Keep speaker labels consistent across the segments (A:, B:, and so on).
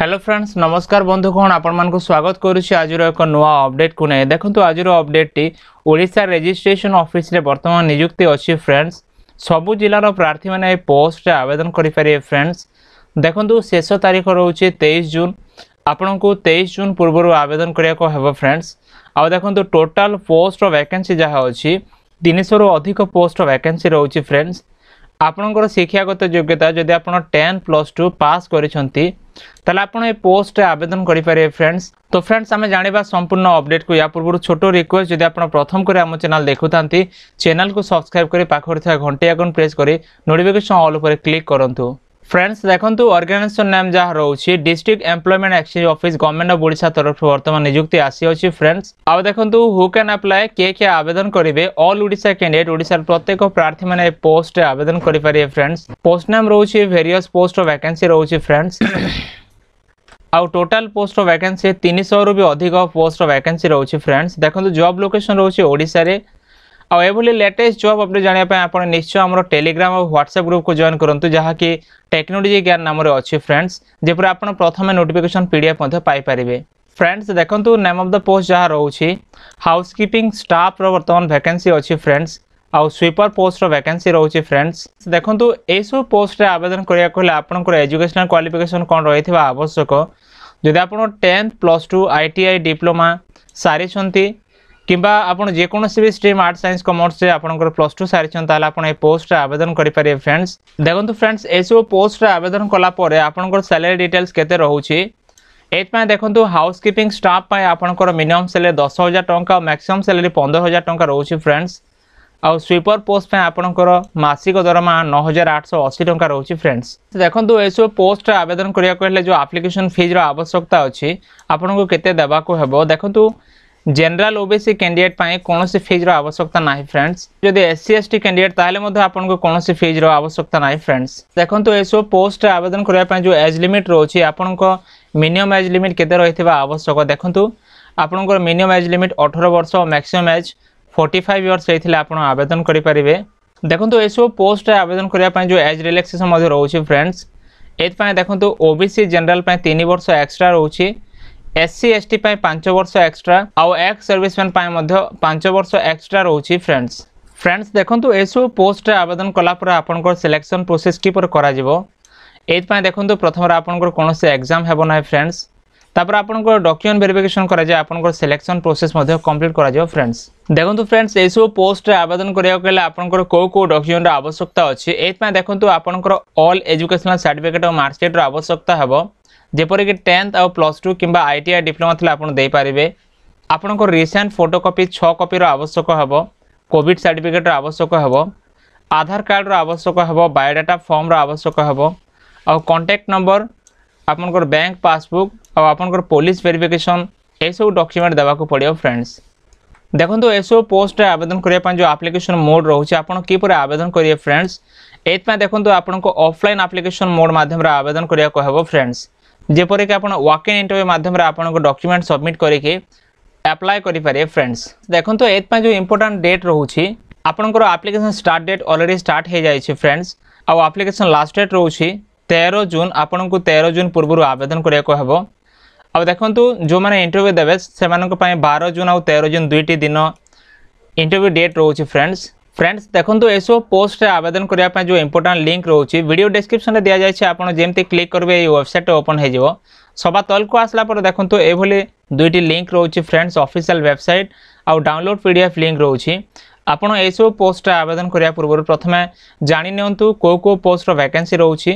A: hello friends নমস্কার বন্ধুগণ আপনার স্বাগত করুছি আজর এক নূয়া অপডেট কু নেই দেখুন আজর অপডেটটি ওড়শা রেজিষ্ট্রেসন অফিসে বর্তমান নিযুক্তি অছি ফ্রেন্ডস সবু জেলার প্রার্থী মানে এই পোস্টে আবেদন করে পারিবে ফ্রেন্ডস দেখুন শেষ তারিখ রয়েছে তেইশ জুন আপনার তেইশ জুন পূর্ব আবেদন করা হব ফ্রেন্ডস আখন টোটাল পোস্ট ভ্যাকেন্সি যা অনেশর অধিক পোস্ট ভ্যাকেন্সি রয়েছে ফ্রেন্ডস ଆପଣଙ୍କର ଶିକ୍ଷାଗତ ଯୋଗ୍ୟତା ଯଦି ଆପଣ ଟେନ୍ ପ୍ଲସ୍ ଟୁ ପାସ୍ କରିଛନ୍ତି ତାହେଲେ ଆପଣ ଏ ପୋଷ୍ଟରେ ଆବେଦନ କରିପାରିବେ ଫ୍ରେଣ୍ଡସ୍ তো ফ্রেন্ডস আমি জাঁয়া সম্পূর্ণ অপডেট কু ইয়া পূর্ব ছোট রিকোয়েস্ট যদি আপনার প্রথম করে আমার চ্যানেল দেখুতা চ্যানেল সবসক্রাইব করে পাখে ঘণ্টে আইকন প্রেস করে নোটিফিকেশন অল উপরে ক্লিক করতু ফ্রেন্ডস দেখন্তু অর্গানাইজেসন নাম যা রয়েছে district employment exchange office government of Odisha তরফ বর্তমান নিযুক্তি আসিଅଛି ফ্রেন্ডস আউ দেখন্তু হু ক্যান আপ্লাই কে কে আবেদন করিবে অল ওড়িশা ক্যান্ডিডেট ওড়িশার প্রত্যেক প্রার্থী মানে পোস্টে আবেদন করিপারিবে ফ্রেন্ডস পোস্ট নাম রয়েছে ভেরিয়াস পোস্ট ভ্যাকেন্সি রয়েছে ফ্রেন্ডস আউ টোটাল পোস্ট ভ্যাকেন্সি তিনশহ রু বি অধিক পোস্ট ভ্যাকেন্সি রয়েছে ফ্রেন্ডস দেখুন জব লোকেশন রয়েছে ওড়িশার ଆଉ ଏଭଳି ଲେଟେଷ୍ଟ ଜବ୍ ଅପଡ଼େଟ୍ ଜାଣିବା ପାଇଁ ଆପଣ ନିଶ୍ଚୟ ଆମର ଟେଲିଗ୍ରାମ ଆଉ ହ୍ୱାଟ୍ସଆପ୍ ଗ୍ରୁପକୁ ଜଏନ୍ କରନ୍ତୁ ଯାହାକି ଟେକ୍ନୋଲୋଜି ଜ୍ଞାନ ନାମରେ ଅଛି ଫ୍ରେଣ୍ଡସ୍ ଯେପରି ଆପଣ ପ୍ରଥମେ ନୋଟିଫିକେସନ୍ ପି ଡି ଏଫ୍ ମଧ୍ୟ ପାଇପାରିବେ ফ্রেন্ডস দেখন্তু নেম অফ দ্য পোস্ট যা রয়েছে হাউসকিপিং স্টাফর বর্তমান ভ্যাকেন্সি অছি ফ্রেন্ডস আউ সুইপর পোস্টর ভ্যাকেন্সি রয়েছে ফ্রেন্ডস দেখন্তু এইসব পোস্টরে আবেদন করা হলে আপনার এজুকেশনাল কোয়ালিফিকেসন কম রয়েছে আবশ্যক যদি আপনার tenth plus two ITI diploma সারিছেন কিংবা আপনার যেকোনসি বি স্ট্রিম আর্ট সাইন্স কমর্সে আপনার প্লস টু সারি তাহলে আপনার এই পোস্টরে আবেদন করে পারে ফ্রেন্ডস দেখুন ফ্রেন্ডস এইসব পোস্টরে আবেদন কলাপরে আপনার স্যালারি ডিটেলস কেতে রয়েছে এইপা দেখুন হাউসকিপিং স্টাফ আপনার মিনিমম স্যালারি দশ হাজার টঙ্কা ম্যাক্সিমম স্যালারি পনেরো হাজার টঙ্কা রয়েছে ফ্রেন্ডস ଆଉ ସ୍ୱିପର ପୋଷ୍ଟ ପାଇଁ ଆପଣଙ୍କର ମାସିକ ଦରମା ନଅ ହଜାର ଆଠଶହ ଅଶୀ ଟଙ୍କା ରହୁଛି ଫ୍ରେଣ୍ଡସ୍ ଦେଖନ୍ତୁ ଏସବୁ ପୋଷ୍ଟରେ ଆବେଦନ କରିବାକୁ ହେଲେ ଯେଉଁ ଆପ୍ଲିକେସନ୍ ଫିଜ୍ର ଆବଶ୍ୟକତା ଅଛି ଆପଣଙ୍କୁ କେତେ ଦେବାକୁ ହେବ ଦେଖନ୍ତୁ জেনারেল ওবিসি ক্যান্ডিডেট পাই কোণী ফিজ্র আবশ্যকতা না ফ্রেন্ডস যদি এসসি এসটি ক্যান্ডিডেট তাহলে আপনার কোণী ফিজ্র আবশ্যকতা না ফ্রেন্ডস দেখুন এসব পোস্টে আবেদন করা যে এজ লিমিট রয়েছে আপনার মিনিমম এজ লিমিট কেতে রয়েছে আবশ্যক দেখুন আপনার মিনিমম এজ লিমিট অঠর বর্ষ ও maximum age forty five years হয়েছে আপনার আবেদন করে পারে দেখুন এসব পোস্টে আবেদন করা যে এজ রিল্যাক্সেসন রয়েছে ফ্রেন্ডস এপাই দেখুন ওবিসি জেনারেল তিন বর্ষ এক্সট্রা রয়েছে एससी टी पांच वर्ष एक्सट्रा आउ एक्स सर्विसमैन पांच वर्ष एक्सट्रा रोचे फ्रेंड्स फ्रेंड्स देखो यू पोस्ट आवेदन कलापुर आपंकर सिलेक्शन प्रोसेस किपर कर देखो प्रथम आपंकर कौन से एक्जाम हे फ्रेंड्स তারপরে আপনার ডকুমেন্ট ভেরিফিকেসন করা যায় আপনার সিলেকশন প্রোসেস কমপ্লিট করা যাব ফ্রেন্ডস দেখুন ফ্রেন্ডস এইসব পোস্টে আবেদন করা গেলে আপনার কেউ কেউ ডকুমেন্টর আবশ্যকতা অছে এইপা দেখুন আপনার অল এজুকেশনাল সার্টিফিকেট ও মার্কসিট্র আবশ্যকতা হব যেপরিকি টেন্থ আও প্লস টু কিংবা আইটিআই ডিপ্লোমা লে আপনার দিয়ে আপনার রিসেন্ট ফটোকপি ছ কপির আবশ্যক হব কোভিড সার্টিফিকেটর আবশ্যক হব আধার কার্ডর আবশ্যক হব বায়োডাটা ফর্মর আবশ্যক হব আও কন্টাক্ট নম্বর আপনার ব্যাঙ্ক পাসবুক आपंकर पुलिस भेरिफिकेसन ଏସବୁ ଡକ୍ୟୁମେଣ୍ଟ ଦେବାକୁ ପଡ଼ିବ ଫ୍ରେଣ୍ଡସ୍ ଦେଖନ୍ତୁ ଏସବୁ ପୋଷ୍ଟରେ ଆବେଦନ କରିବା ପାଇଁ ଯେଉଁ ଆପ୍ଲିକେସନ୍ ମୋଡ଼୍ ରହୁଛି ଆପଣ କିପରି ଆବେଦନ କରିବେ ଫ୍ରେଣ୍ଡସ୍ ଏଥିପାଇଁ ଦେଖନ୍ତୁ ଆପଣଙ୍କୁ ଅଫଲାଇନ୍ ଆପ୍ଲିକେସନ୍ ମୋଡ଼୍ ମାଧ୍ୟମରେ ଆବେଦନ କରିବାକୁ ହେବ ଫ୍ରେଣ୍ଡସ୍ ଯେପରିକି ଆପଣ ୱାକିଂ ଇଣ୍ଟରଭ୍ୟୁ ମାଧ୍ୟମରେ ଆପଣଙ୍କ ଡକ୍ୟୁମେଣ୍ଟ ସବମିଟ୍ କରିକି ଆପ୍ଲାଏ କରିପାରିବେ ଫ୍ରେଣ୍ଡସ୍ ଦେଖନ୍ତୁ ଏଥିପାଇଁ ଯେଉଁ ଇମ୍ପୋର୍ଟାଣ୍ଟ ଡେଟ୍ ରହୁଛି ଆପଣଙ୍କର application start date already start ହୋଇଯାଇଛି ଫ୍ରେଣ୍ଡସ୍ ଆଉ ଆପ୍ଲିକେସନ୍ ଲାଷ୍ଟ ଡେଟ୍ ରହୁଛି ତେର ଜୁନ୍ ଆପଣଙ୍କୁ ତେର ଜୁନ୍ ପୂର୍ବରୁ ଆବେଦନ କରିବାକୁ ହେବ ଆଉ ଦେଖନ୍ତୁ ଯେଉଁମାନେ ଇଣ୍ଟରଭ୍ୟୁ ଦେବେ ସେମାନଙ୍କ ପାଇଁ ବାର ଜୁନ୍ ଆଉ ତେର ଜୁନ୍ ଦୁଇଟି ଦିନ ଇଣ୍ଟରଭ୍ୟୁ ଡେଟ୍ ରହୁଛି ଫ୍ରେଣ୍ଡସ୍ ফ্রেন্ডস দেখুন এসব পোস্টে আবেদন করা যে ইম্পর্টাট লিঙ্ক রয়েছে ভিডিও ডেসক্রিপশনে দিয়া যাই আপনার যেমি ক্লিক করবে এই ওয়েবসাইট ওপন হয়ে যাব সবা তলকু আসলা পরে দেখুন এইভাবে দুইটি লিঙ্ক রয়েছে ফ্রেন্ডস অফিসিয়াল ওয়েবসাইট আউ ডাউনলোড পিডিএফ লিঙ্ক রয়েছে ଆପଣ ଏଇସବୁ ପୋଷ୍ଟରେ ଆବେଦନ କରିବା ପୂର୍ବରୁ ପ୍ରଥମେ ଜାଣିନିଅନ୍ତୁ କେଉଁ କେଉଁ ପୋଷ୍ଟର ଭ୍ୟାକେନ୍ସି ରହୁଛି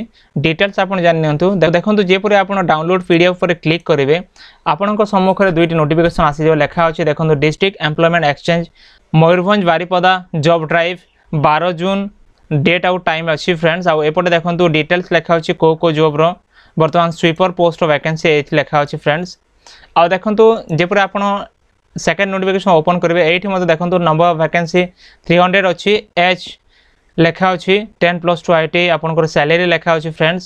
A: ଡିଟେଲ୍ସ ଆପଣ ଜାଣିନିଅନ୍ତୁ ଦେଖନ୍ତୁ ଯେପରି ଆପଣ ଡାଉନଲୋଡ଼ ପି ଡି ଏଫ୍ ଉପରେ କ୍ଲିକ୍ କରିବେ ଆପଣଙ୍କ ସମ୍ମୁଖରେ ଦୁଇଟି ନୋଟିଫିକେସନ୍ ଆସିଯିବ ଲେଖା ଅଛି ଦେଖନ୍ତୁ district employment exchange Mayurbhanj Baripada job drive ବାର ଜୁନ୍ ଡେଟ୍ ଆଉ ଟାଇମ୍ ଅଛି ଫ୍ରେଣ୍ଡସ୍ ଆଉ ଏପଟେ ଦେଖନ୍ତୁ ଡିଟେଲ୍ସ ଲେଖା ଅଛି କେଉଁ କେଉଁ ଜବ୍ର ବର୍ତ୍ତମାନ ସ୍ୱିପର୍ ପୋଷ୍ଟର ଭ୍ୟାକେନ୍ସି ଏଇଠି ଲେଖା ଅଛି ଫ୍ରେଣ୍ଡସ୍ ଆଉ ଦେଖନ୍ତୁ ଯେପରି ଆପଣ সেকেন্ড নোটিফিকেসন ওপন করবে এইটি মধ্যে দেখুন number of vacancy three hundred অছি এজ লেখা অছি ten plus two I T আপনার স্যালারি লেখা অছি ফ্রেন্ডস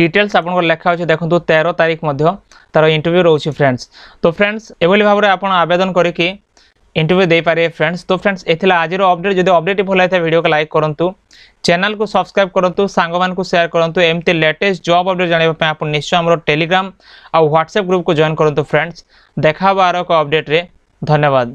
A: ডিটেলস আপনার লেখা অছে দেখুন তের তারিখ মধ্যে তার ইন্টরভিউ রয়েছে ফ্রেন্ডস তো ফ্রেন্ডস এভাবে ভাবে আপনার আবেদন করিকি ইন্টরভিউ দিয়ে ফ্রেন্ডস তো ফ্রেন্ডস এলা আজ অপডেট যদি অপডেট ভাল লাগে ভিডিওকে লাইক করতু চ্যানেল কু সবসক্রাইব করতু সাঙ্গ মানুষ সেয়ার করতু এমতি লেটেস্ট জব অপডেট জাঁয়া আপনার নিশ্চয় আমার টেলিগ্রাম আ হোয়াটসঅ্যাপ গ্রুপ কু জয়েন করতু ফ্রেন্ডস দেখা হব আর এক অপডেট্রে ধন্যবাদ